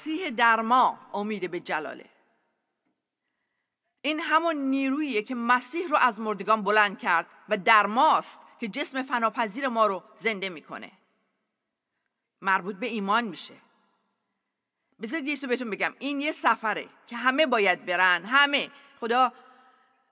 مسیح در ما امید به جلاله این همون نیروییه که مسیح رو از مردگان بلند کرد و در ماست که جسم فناپذیر ما رو زنده میکنه مربوط به ایمان میشه بذارید یه بهتون بگم این یه سفره که همه باید برن همه خدا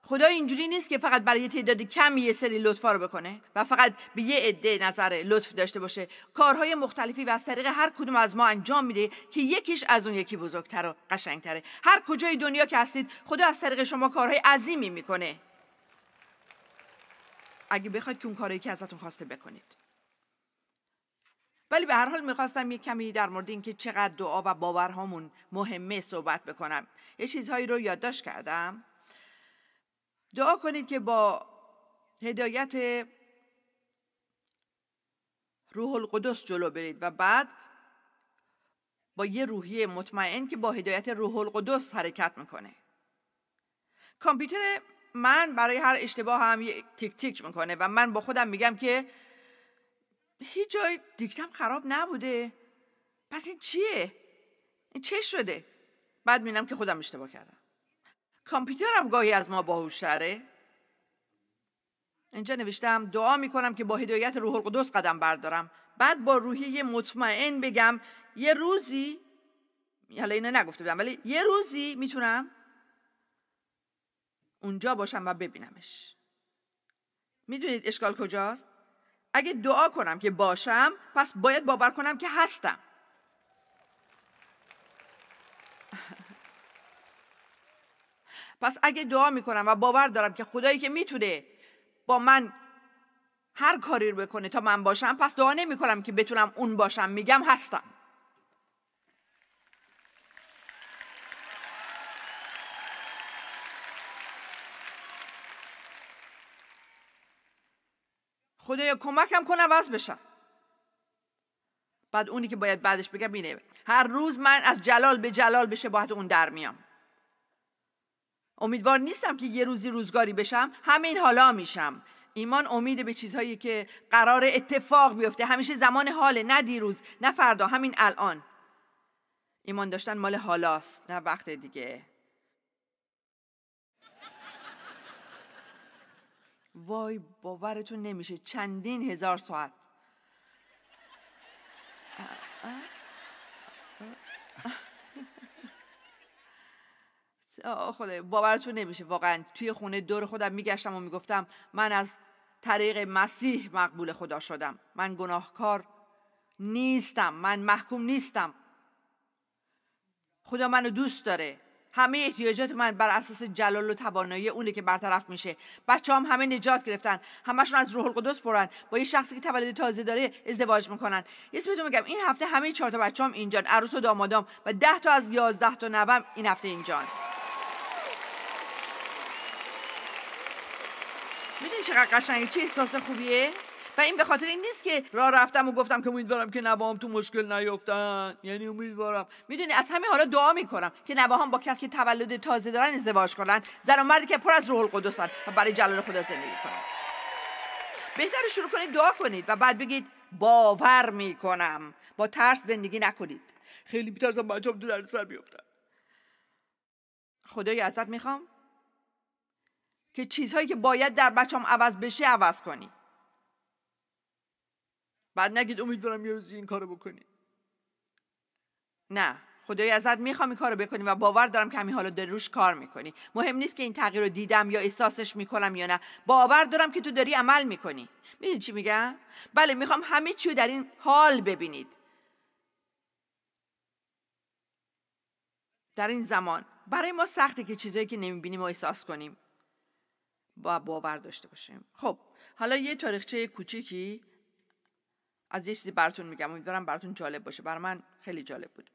خدا اینجوری نیست که فقط برای تعداد کمی یه سری لطفا رو بکنه و فقط به یه عده نظر لطف داشته باشه کارهای مختلفی و از طریق هر کدوم از ما انجام میده که یکیش از اون یکی بزرگتر و قشنگتره هر کجای دنیا که هستید خدا از طریق شما کارهای عظیمی میکنه اگه بخواید که اون کاری که ازتون خواسته بکنید ولی به هر حال میخواستم یه کمی در مورد اینکه چقدر دعا و باورهامون مهمه صحبت بکنم یه چیزهایی رو یادداشت کردم دعا کنید که با هدایت روح القدس جلو برید و بعد با یه روحیه مطمئن که با هدایت روح القدس حرکت میکنه کامپیوتر من برای هر اشتباه هم یه تیک تیک میکنه و من با خودم میگم که هیچ جای دیکتم خراب نبوده پس این چیه؟ این چه شده؟ بعد میبینم که خودم اشتباه کردم کامپیوترم گاهی از ما باهوشتره اینجا نوشتم دعا میکنم که با هدایت روح القدس قدم بردارم بعد با روحی مطمئن بگم یه روزی حالا اینو نگفته بودم ولی یه روزی میتونم اونجا باشم و ببینمش میدونید اشکال کجاست اگه دعا کنم که باشم پس باید باور کنم که هستم پس اگه دعا میکنم و باور دارم که خدایی که میتونه با من هر کاری رو بکنه تا من باشم پس دعا نمیکنم که بتونم اون باشم میگم هستم خدایا کمکم کن عوض بشم بعد اونی که باید بعدش بگم اینه هر روز من از جلال به جلال بشه باید اون در میام امیدوار نیستم که یه روزی روزگاری بشم همین حالا میشم ایمان امید به چیزهایی که قرار اتفاق بیفته همیشه زمان حاله نه دیروز نه فردا همین الان ایمان داشتن مال حالاست نه وقت دیگه وای باورتون نمیشه چندین هزار ساعت خدای باورتون نمیشه واقعا توی خونه دور خودم میگشتم و میگفتم من از طریق مسیح مقبول خدا شدم من گناهکار نیستم من محکوم نیستم خدا منو دوست داره همه احتیاجات من بر اساس جلال و توانایی اونه که برطرف میشه بچه هم همه نجات گرفتن همشون از روح القدس پرن با یه شخصی که تولد تازه داره ازدواج میکنن یه سمیتون میگم این هفته همه چهار تا بچه‌ام هم اینجان عروس و دامادام و ده تا از یازده تا نوم این هفته اینجان میدونی چقدر قشنگه چه احساس خوبیه و این به خاطر این نیست که راه رفتم و گفتم که امیدوارم که نوام تو مشکل نیفتن یعنی امیدوارم میدونی از همه حالا دعا میکنم که نواهام با کسی که تولد تازه دارن ازدواج کنن زن و مردی که پر از روح القدس و برای جلال خدا زندگی کنن بهتر شروع کنید دعا کنید و بعد بگید باور میکنم با ترس زندگی نکنید خیلی میترسم بچه‌ام تو در سر بیفتن خدای ازت میخوام که چیزهایی که باید در بچم عوض بشه عوض کنی بعد نگید امیدوارم یه روزی این کارو بکنی نه خدای ازت میخوام این کارو بکنی و باور دارم که همین حالا داری روش کار میکنی مهم نیست که این تغییر رو دیدم یا احساسش میکنم یا نه باور دارم که تو داری عمل میکنی میدونی چی میگم بله میخوام همه چی در این حال ببینید در این زمان برای ما سخته که چیزایی که نمیبینیم احساس کنیم با باور داشته باشیم خب حالا یه تاریخچه کوچیکی از یه چیزی براتون میگم امیدوارم براتون جالب باشه بر من خیلی جالب بود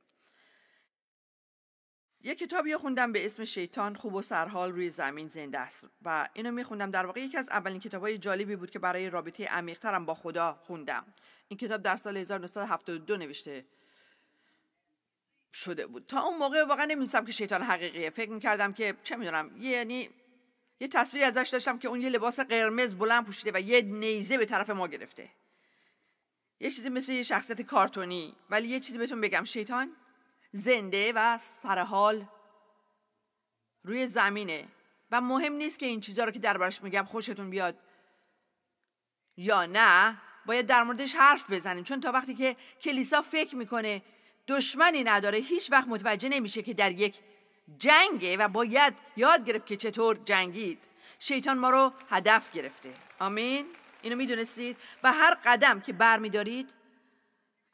یه کتابی خوندم به اسم شیطان خوب و سرحال روی زمین زنده است و اینو میخوندم در واقع یکی از اولین کتابهای جالبی بود که برای رابطه عمیقترم با خدا خوندم این کتاب در سال 1972 نوشته شده بود تا اون موقع واقعا نمیدونستم که شیطان حقیقیه فکر میکردم که چه میدونم یعنی یه تصویری ازش داشتم که اون یه لباس قرمز بلند پوشیده و یه نیزه به طرف ما گرفته یه چیزی مثل یه شخصیت کارتونی ولی یه چیزی بهتون بگم شیطان زنده و سرحال روی زمینه و مهم نیست که این چیزا رو که دربارش میگم خوشتون بیاد یا نه باید در موردش حرف بزنیم چون تا وقتی که کلیسا فکر میکنه دشمنی نداره هیچ وقت متوجه نمیشه که در یک جنگه و باید یاد گرفت که چطور جنگید شیطان ما رو هدف گرفته آمین اینو میدونستید و هر قدم که برمیدارید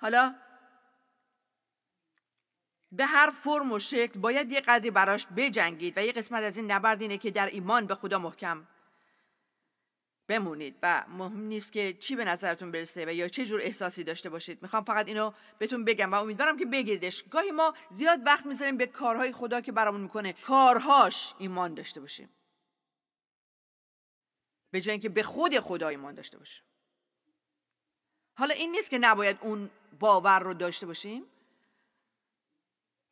حالا به هر فرم و شکل باید یه قدری براش بجنگید و یه قسمت از این نبرد اینه که در ایمان به خدا محکم بمونید و مهم نیست که چی به نظرتون برسه و یا چه جور احساسی داشته باشید میخوام فقط اینو بهتون بگم و امیدوارم که بگیریدش گاهی ما زیاد وقت میذاریم به کارهای خدا که برامون میکنه کارهاش ایمان داشته باشیم به جای اینکه به خود خدا ایمان داشته باشیم حالا این نیست که نباید اون باور رو داشته باشیم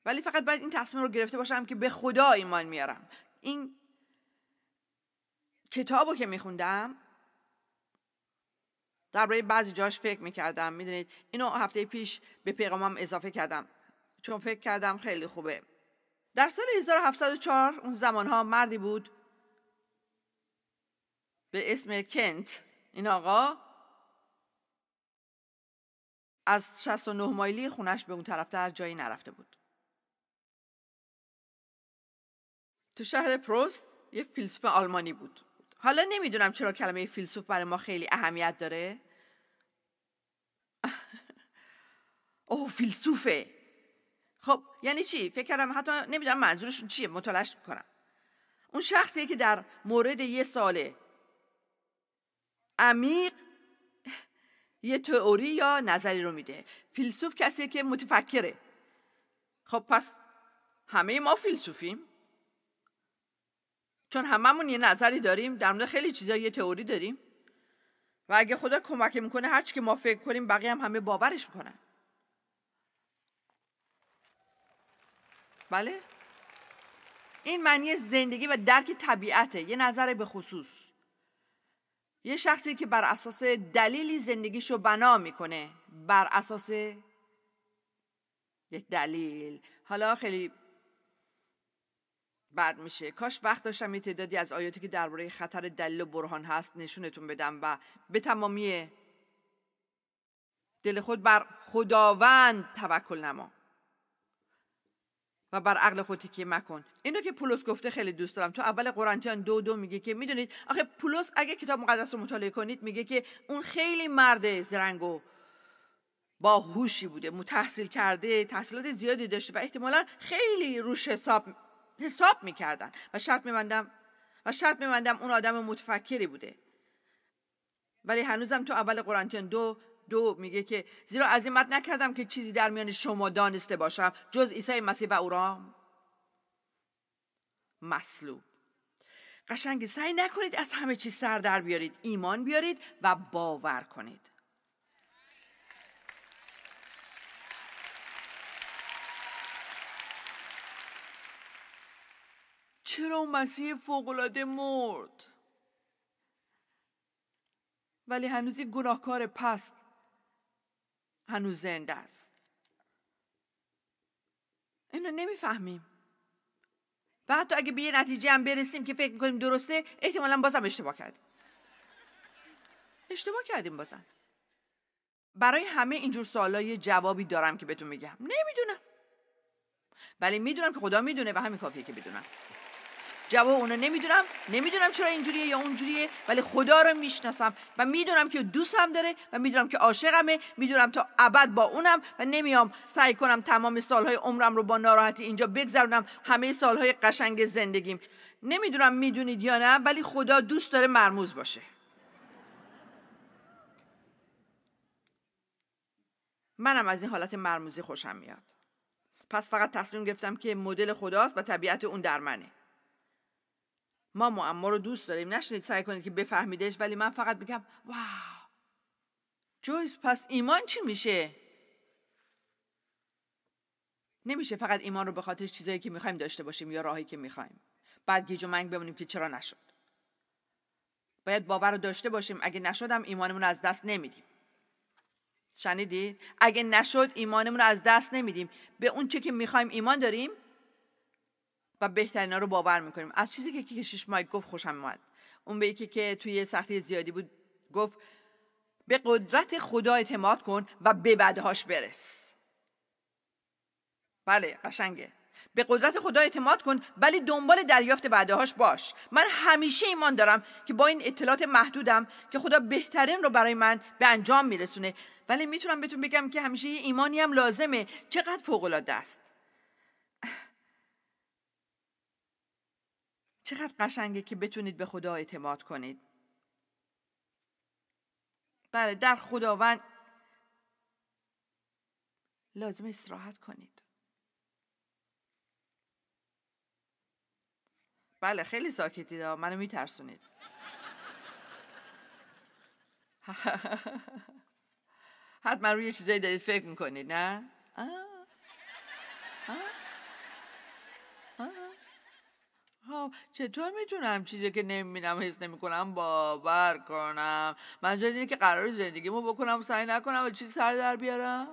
ولی فقط باید این تصمیم رو گرفته باشم که به خدا ایمان میارم این کتاب رو که میخوندم درباره بعضی جاش فکر میکردم میدونید اینو هفته پیش به پیغامم اضافه کردم چون فکر کردم خیلی خوبه در سال 1704 اون زمانها مردی بود به اسم کنت این آقا از 69 مایلی خونش به اون طرف در جایی نرفته بود تو شهر پروست یه فیلسوف آلمانی بود حالا نمیدونم چرا کلمه فیلسوف برای ما خیلی اهمیت داره اوه فیلسوفه خب یعنی چی فکر کردم حتی نمیدونم منظورشون چیه متلاش میکنم اون شخصی که در مورد یه ساله عمیق یه تئوری یا نظری رو میده فیلسوف کسیه که متفکره خب پس همه ما فیلسوفیم چون هممون یه نظری داریم در مورد خیلی چیزا یه تئوری داریم و اگه خدا کمک میکنه هر چی که ما فکر کنیم بقیه هم همه باورش میکنن بله این معنی زندگی و درک طبیعته یه نظر به خصوص یه شخصی که بر اساس دلیلی زندگیشو بنا میکنه بر اساس یک دلیل حالا خیلی بعد میشه کاش وقت داشتم یه تعدادی از آیاتی که درباره خطر دلیل و برهان هست نشونتون بدم و به تمامی دل خود بر خداوند توکل نما و بر عقل خود تکیه مکن اینو که پولس گفته خیلی دوست دارم تو اول قرنتیان دو دو میگه که میدونید آخه پولس اگه کتاب مقدس رو مطالعه کنید میگه که اون خیلی مرد زرنگ و با هوشی بوده متحصیل کرده تحصیلات زیادی داشته و احتمالا خیلی روش حساب حساب میکردن و شرط میبندم و شرط میبندم اون آدم متفکری بوده ولی هنوزم تو اول قرنتیان دو دو میگه که زیرا عظیمت نکردم که چیزی در میان شما دانسته باشم جز عیسی مسیح و او را مصلوب قشنگ سعی نکنید از همه چیز سر در بیارید ایمان بیارید و باور کنید چرا اون مسیح فوقلاده مرد ولی هنوز یک گناهکار پست هنوز زنده است اینو نمیفهمیم و حتی اگه به یه نتیجه هم برسیم که فکر میکنیم درسته احتمالا بازم اشتباه کردیم اشتباه کردیم بازم برای همه اینجور سوالا یه جوابی دارم که بهتون میگم نمیدونم ولی میدونم که خدا میدونه و همین کافیه که بدونم جواب اونو نمیدونم نمیدونم چرا اینجوریه یا اونجوریه ولی خدا رو میشناسم و میدونم که دوستم داره و میدونم که عاشقمه میدونم تا ابد با اونم و نمیام سعی کنم تمام سالهای عمرم رو با ناراحتی اینجا بگذرونم همه سالهای قشنگ زندگیم نمیدونم میدونید یا نه ولی خدا دوست داره مرموز باشه منم از این حالت مرموزی خوشم میاد پس فقط تصمیم گرفتم که مدل خداست و طبیعت اون در منه ما معما رو دوست داریم نشنید سعی کنید که بفهمیدش ولی من فقط میگم واو جویس پس ایمان چی میشه نمیشه فقط ایمان رو به خاطر چیزایی که میخوایم داشته باشیم یا راهی که میخوایم بعد گیج و منگ بمونیم که چرا نشد باید باور رو داشته باشیم اگه نشدم ایمانمون از دست نمیدیم شنیدید اگه نشد ایمانمون رو از دست نمیدیم به اون چه که میخوایم ایمان داریم و ها رو باور میکنیم از چیزی که شش مایک گفت خوشم اومد اون به یکی که توی سختی زیادی بود گفت به قدرت خدا اعتماد کن و به بعدهاش برس بله قشنگه به قدرت خدا اعتماد کن ولی دنبال دریافت بعدهاش باش من همیشه ایمان دارم که با این اطلاعات محدودم که خدا بهترین رو برای من به انجام میرسونه ولی میتونم بهتون بگم که همیشه یه ایمانی هم لازمه چقدر فوق العاده است چقدر قشنگه که بتونید به خدا اعتماد کنید بله در خداوند لازم استراحت کنید بله خیلی ساکتید منو میترسونید حتما روی چیزایی دارید فکر میکنید نه آه. آه. ها خب، چطور میتونم چیزی که نمیبینم حس نمیکنم باور کنم من اینه که قرار زندگیمو بکنم سعی نکنم و چیز سر در بیارم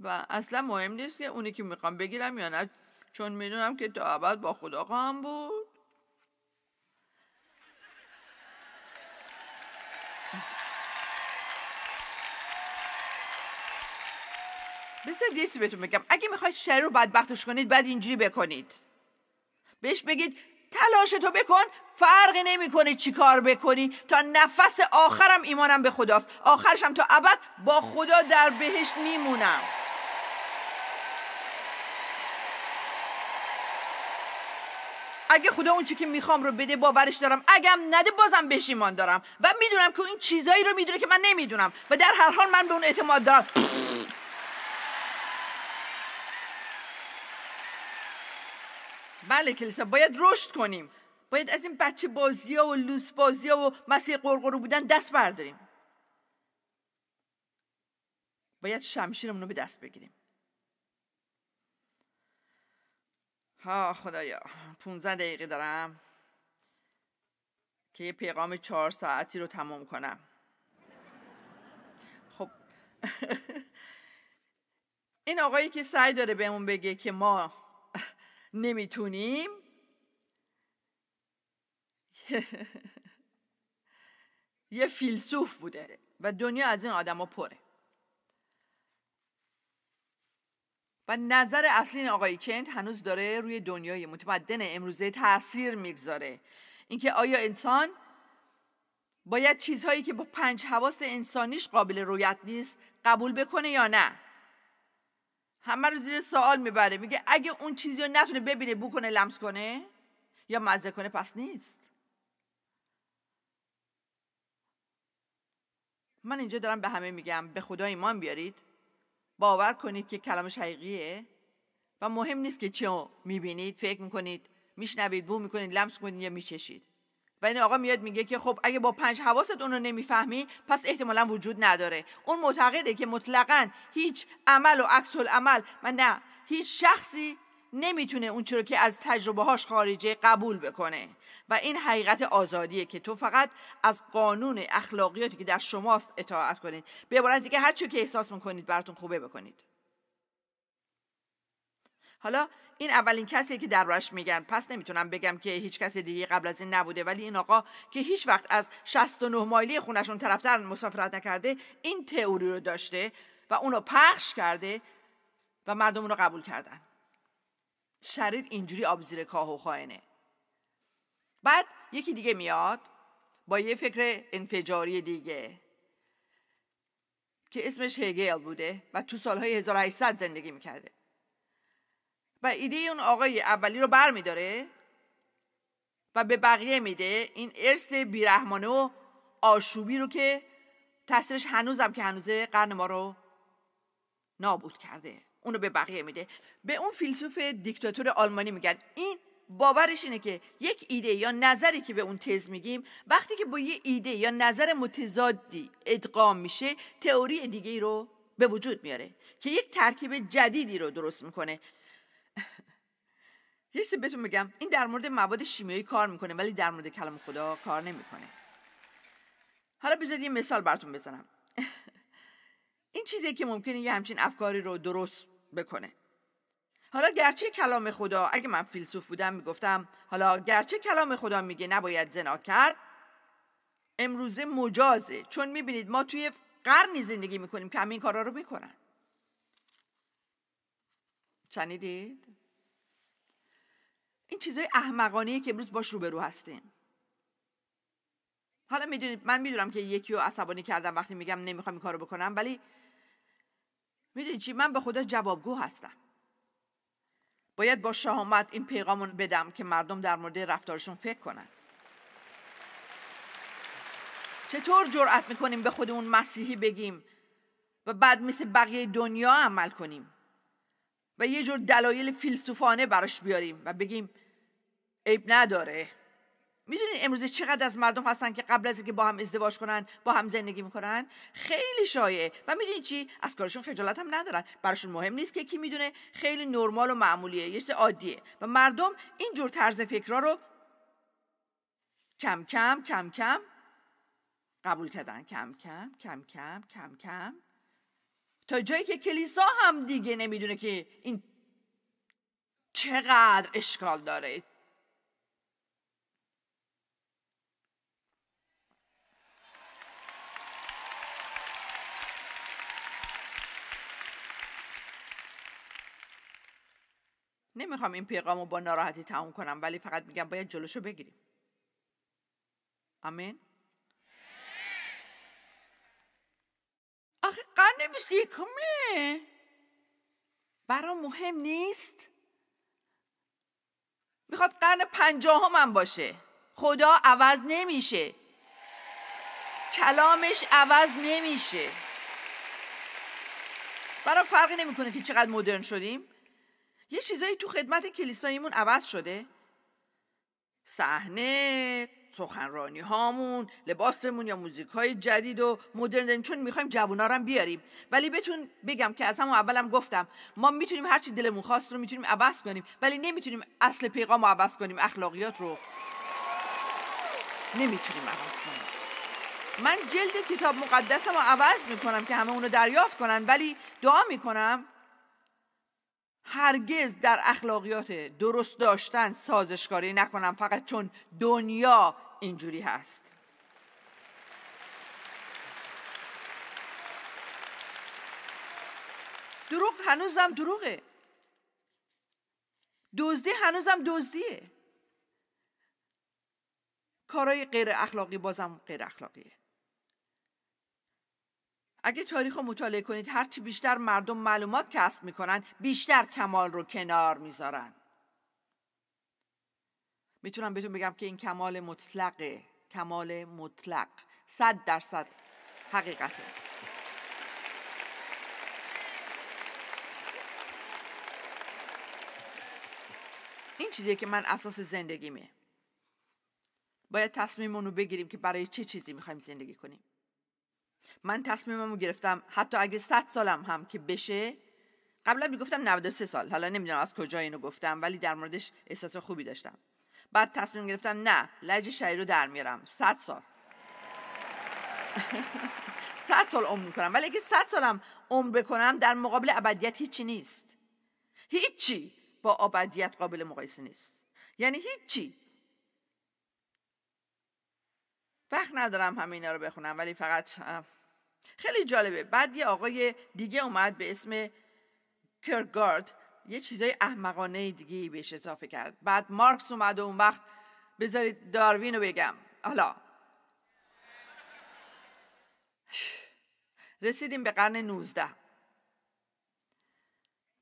و اصلا مهم نیست که اونی که میخوام بگیرم یا نه چون میدونم که تا ابد با خدا خواهم بود بسه یه بهتون بگم اگه میخواید شر رو بدبختش کنید بعد اینجوری بکنید بهش بگید تلاش تو بکن فرقی نمیکنه چی کار بکنی تا نفس آخرم ایمانم به خداست آخرشم تا ابد با خدا در بهشت میمونم اگه خدا اون چی که میخوام رو بده باورش دارم اگم نده بازم بهش ایمان دارم و میدونم که این چیزایی رو میدونه که من نمیدونم و در هر حال من به اون اعتماد دارم بله کلیسا باید رشد کنیم باید از این بچه بازی ها و لوس بازی ها و مسیح قرقرو بودن دست برداریم باید شمشیرمون رو به دست بگیریم ها خدایا 15 دقیقه دارم که یه پیغام چهار ساعتی رو تمام کنم خب این آقایی که سعی داره بهمون بگه که ما نمیتونیم یه فیلسوف بوده و دنیا از این ها پره و نظر اصلی آقای کنت هنوز داره روی دنیای متمدن امروزه تاثیر میگذاره اینکه آیا انسان باید چیزهایی که با پنج حواس انسانیش قابل رویت نیست قبول بکنه یا نه همه رو زیر سوال میبره میگه اگه اون چیزی رو نتونه ببینه بکنه لمس کنه یا مزه کنه پس نیست من اینجا دارم به همه میگم به خدا ایمان بیارید باور کنید که کلامش حقیقیه و مهم نیست که چه میبینید فکر میکنید میشنوید بو میکنید لمس کنید یا میچشید و این آقا میاد میگه که خب اگه با پنج حواست اون رو نمیفهمی پس احتمالا وجود نداره اون معتقده که مطلقا هیچ عمل و عکس عمل و نه هیچ شخصی نمیتونه اون رو که از تجربه هاش خارجه قبول بکنه و این حقیقت آزادیه که تو فقط از قانون اخلاقیاتی که در شماست اطاعت کنید به عبارت دیگه هر که احساس میکنید براتون خوبه بکنید حالا این اولین کسی که در روش میگن پس نمیتونم بگم که هیچ کس دیگه قبل از این نبوده ولی این آقا که هیچ وقت از 69 مایلی خونشون طرفتر مسافرت نکرده این تئوری رو داشته و اونو پخش کرده و مردم اونو قبول کردن شریر اینجوری آب زیر کاه و خائنه بعد یکی دیگه میاد با یه فکر انفجاری دیگه که اسمش هگل بوده و تو سالهای 1800 زندگی میکرده و ایده اون آقای اولی رو بر میداره و به بقیه میده این ارث بیرحمانه و آشوبی رو که تاثیرش هنوزم که هنوزه قرن ما رو نابود کرده اونو به بقیه میده به اون فیلسوف دیکتاتور آلمانی میگن این باورش اینه که یک ایده یا نظری که به اون تز میگیم وقتی که با یه ایده یا نظر متضادی ادغام میشه تئوری دیگه ای رو به وجود میاره که یک ترکیب جدیدی رو درست میکنه یه بهتون بگم این در مورد مواد شیمیایی کار میکنه ولی در مورد کلام خدا کار نمیکنه حالا بذارید یه مثال براتون بزنم این چیزی که ممکنه یه همچین افکاری رو درست بکنه حالا گرچه کلام خدا اگه من فیلسوف بودم میگفتم حالا گرچه کلام خدا میگه نباید زنا کرد امروزه مجازه چون میبینید ما توی قرنی زندگی میکنیم که همین کارا رو میکنن شنیدید این چیزای احمقانه که امروز باش روبرو هستیم حالا میدونید من میدونم که یکی رو عصبانی کردم وقتی میگم نمیخوام این کارو بکنم ولی میدونید چی من به خدا جوابگو هستم باید با شهامت این پیغامون بدم که مردم در مورد رفتارشون فکر کنن چطور جرأت میکنیم به خودمون مسیحی بگیم و بعد مثل بقیه دنیا عمل کنیم و یه جور دلایل فیلسوفانه براش بیاریم و بگیم عیب نداره میدونید امروز چقدر از مردم هستن که قبل از اینکه با هم ازدواج کنن با هم زندگی میکنن خیلی شایعه و میدونید چی از کارشون خجالت هم ندارن براشون مهم نیست که کی میدونه خیلی نرمال و معمولیه یه چیز عادیه و مردم اینجور طرز فکرها رو کم کم کم کم قبول کردن کم کم کم کم کم کم تا جایی که کلیسا هم دیگه نمیدونه که این چقدر اشکال داره نمیخوام این پیغام رو با ناراحتی تموم کنم ولی فقط میگم باید جلوشو بگیریم آمین آخه قرن بیست یکمه برام مهم نیست میخواد قرن پنجاهم هم باشه خدا عوض نمیشه کلامش عوض نمیشه برای فرقی نمیکنه که چقدر مدرن شدیم یه چیزایی تو خدمت کلیساییمون عوض شده؟ صحنه، سخنرانی هامون، لباسمون یا موزیک های جدید و مدرن داریم چون میخوایم جوونا رو بیاریم ولی بتون بگم که از همون اولم گفتم ما میتونیم هرچی دلمون خواست رو میتونیم عوض کنیم ولی نمیتونیم اصل پیغام رو عوض کنیم اخلاقیات رو نمیتونیم عوض کنیم من جلد کتاب مقدسم رو عوض میکنم که همه اونو دریافت کنن ولی دعا میکنم هرگز در اخلاقیات درست داشتن سازشکاری نکنم فقط چون دنیا اینجوری هست دروغ هنوزم دروغه دزدی هنوزم دزدیه کارهای غیر اخلاقی بازم غیر اخلاقیه اگه تاریخ رو مطالعه کنید هرچی بیشتر مردم معلومات کسب میکنن بیشتر کمال رو کنار میذارن میتونم بهتون بگم که این کمال مطلقه کمال مطلق صد درصد حقیقته این چیزیه که من اساس زندگیمه باید تصمیممون رو بگیریم که برای چه چیزی میخوایم زندگی کنیم من تصمیممو گرفتم حتی اگه 100 سالم هم که بشه قبلا میگفتم 93 سال حالا نمیدونم از کجا اینو گفتم ولی در موردش احساس خوبی داشتم بعد تصمیم گرفتم نه لج شهری رو در میارم 100 سال 100 سال عمر میکنم ولی اگه 100 سالم عمر بکنم در مقابل ابدیت هیچی نیست هیچی با ابدیت قابل مقایسه نیست یعنی هیچی وقت ندارم همه اینا رو بخونم ولی فقط خیلی جالبه بعد یه آقای دیگه اومد به اسم کرگارد یه چیزای احمقانه دیگه بهش اضافه کرد بعد مارکس اومد و اون وقت بذارید داروین رو بگم حالا رسیدیم به قرن 19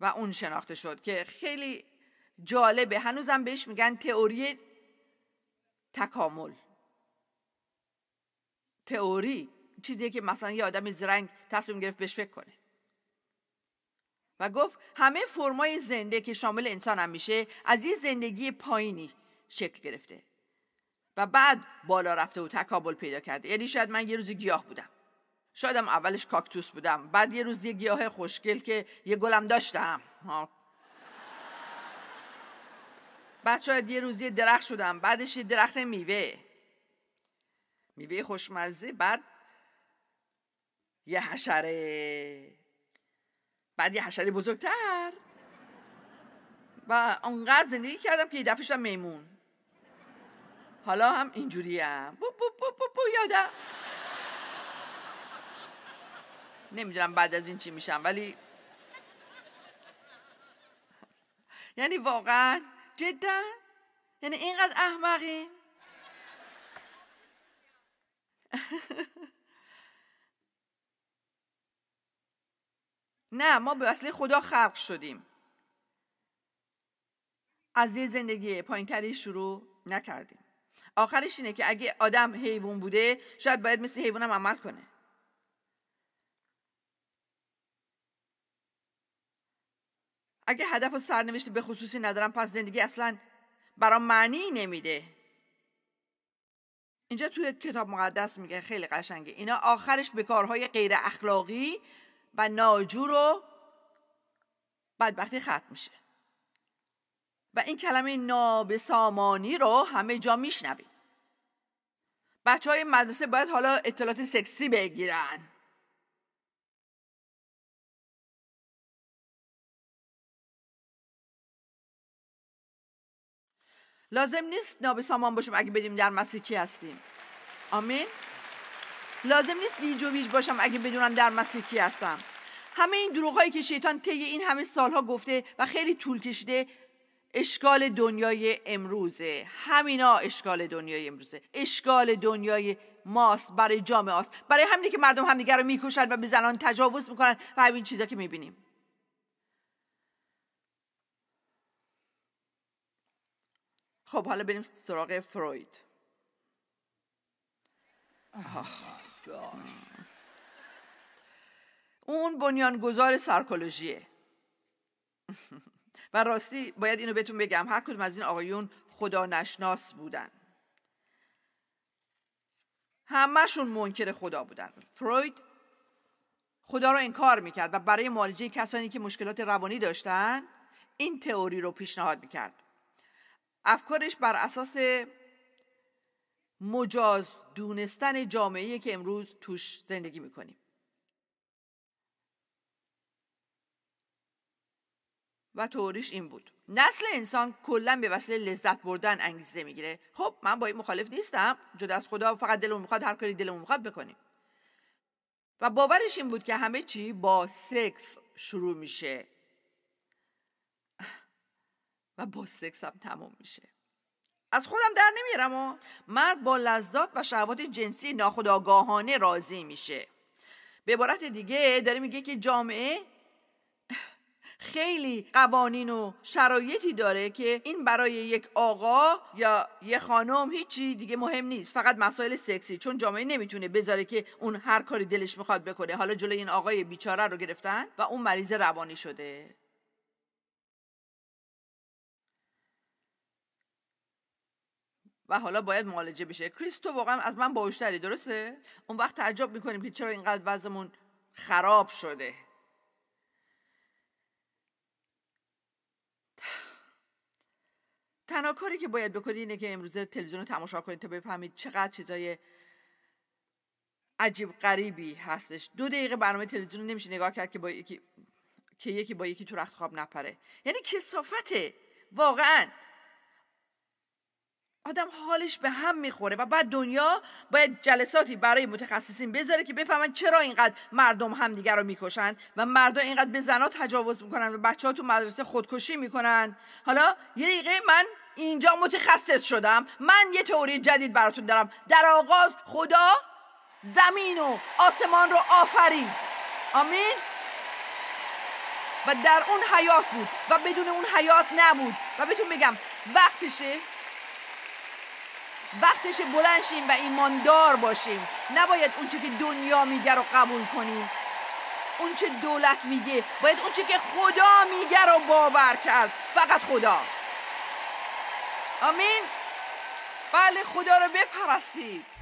و اون شناخته شد که خیلی جالبه هنوزم بهش میگن تئوری تکامل تئوری چیزی که مثلا یه آدم زرنگ تصمیم گرفت بهش فکر کنه و گفت همه فرمای زنده که شامل انسان هم میشه از یه زندگی پایینی شکل گرفته و بعد بالا رفته و تکابل پیدا کرده یعنی شاید من یه روزی گیاه بودم شایدم اولش کاکتوس بودم بعد یه روز یه گیاه خوشگل که یه گلم داشتم ها. بعد شاید یه روز یه درخت شدم بعدش یه درخت میوه میوه خوشمزه بعد یه حشره بعد یه حشره بزرگتر و اونقدر زندگی کردم که یه دفعه شدم میمون حالا هم اینجوریم بو بو بو بو بو یادم نمیدونم بعد از این چی میشم ولی یعنی واقعا جدا یعنی اینقدر احمقیم نه ما به وسیله خدا خلق شدیم از یه زندگی پایینتری شروع نکردیم آخرش اینه که اگه آدم حیوان بوده شاید باید مثل حیوانم عمل کنه اگه هدف و سرنوشت به خصوصی ندارم پس زندگی اصلا برام معنی نمیده اینجا توی کتاب مقدس میگه خیلی قشنگه اینا آخرش به کارهای غیر اخلاقی و ناجور و بدبختی ختم میشه و این کلمه نابسامانی رو همه جا میشنویم بچه های مدرسه باید حالا اطلاعات سکسی بگیرن لازم نیست سامان باشم اگه بدیم در مسیحی هستیم آمین لازم نیست گیج و ویج باشم اگه بدونم در مسیحی هستم همه این دروغهایی که شیطان طی این همه سالها گفته و خیلی طول کشیده اشکال دنیای امروزه همینا اشکال دنیای امروزه اشکال دنیای ماست برای جامعه است برای همینه که مردم همدیگر رو میکشن و به زنان تجاوز میکنن و همین چیزا که میبینیم خب حالا بریم سراغ فروید اون بنیانگذار سرکولوژیه و راستی باید اینو بهتون بگم هر کدوم از این آقایون خدا نشناس بودن همهشون منکر خدا بودن فروید خدا رو انکار میکرد و برای معالجه کسانی که مشکلات روانی داشتن این تئوری رو پیشنهاد میکرد افکارش بر اساس مجاز دونستن جامعه که امروز توش زندگی میکنیم و توریش این بود نسل انسان کلا به وسیله لذت بردن انگیزه میگیره خب من با این مخالف نیستم جدا از خدا فقط دلمون میخواد هر کاری دلمون میخواد بکنیم و باورش این بود که همه چی با سکس شروع میشه و با سکس هم تموم میشه از خودم در نمیارم و مرد با لذات و شهوات جنسی ناخودآگاهانه راضی میشه به عبارت دیگه داره میگه که جامعه خیلی قوانین و شرایطی داره که این برای یک آقا یا یه خانم هیچی دیگه مهم نیست فقط مسائل سکسی چون جامعه نمیتونه بذاره که اون هر کاری دلش میخواد بکنه حالا جلوی این آقای بیچاره رو گرفتن و اون مریض روانی شده و حالا باید معالجه بشه تو واقعا از من باهوشتری درسته اون وقت تعجب میکنیم که چرا اینقدر وضعمون خراب شده تنها کاری که باید بکنید اینه که امروز تلویزیون رو تماشا کنید تا بفهمید چقدر چیزای عجیب غریبی هستش دو دقیقه برنامه تلویزیون نمیشه نگاه کرد که با یکی که یکی با یکی تو رخت خواب نپره یعنی کسافته واقعا آدم حالش به هم میخوره و بعد دنیا باید جلساتی برای متخصصین بذاره که بفهمن چرا اینقدر مردم همدیگر رو میکشن و مردم اینقدر به زنا تجاوز میکنن و بچه ها تو مدرسه خودکشی میکنن حالا یه دقیقه من اینجا متخصص شدم من یه تئوری جدید براتون دارم در آغاز خدا زمین و آسمان رو آفرید آمین و در اون حیات بود و بدون اون حیات نبود و بهتون بگم وقتشه وقتش بلند شیم و ایماندار باشیم نباید اونچه که دنیا میگه رو قبول کنیم اونچه دولت میگه باید اونچه که خدا میگه رو باور کرد فقط خدا آمین بله خدا رو بپرستید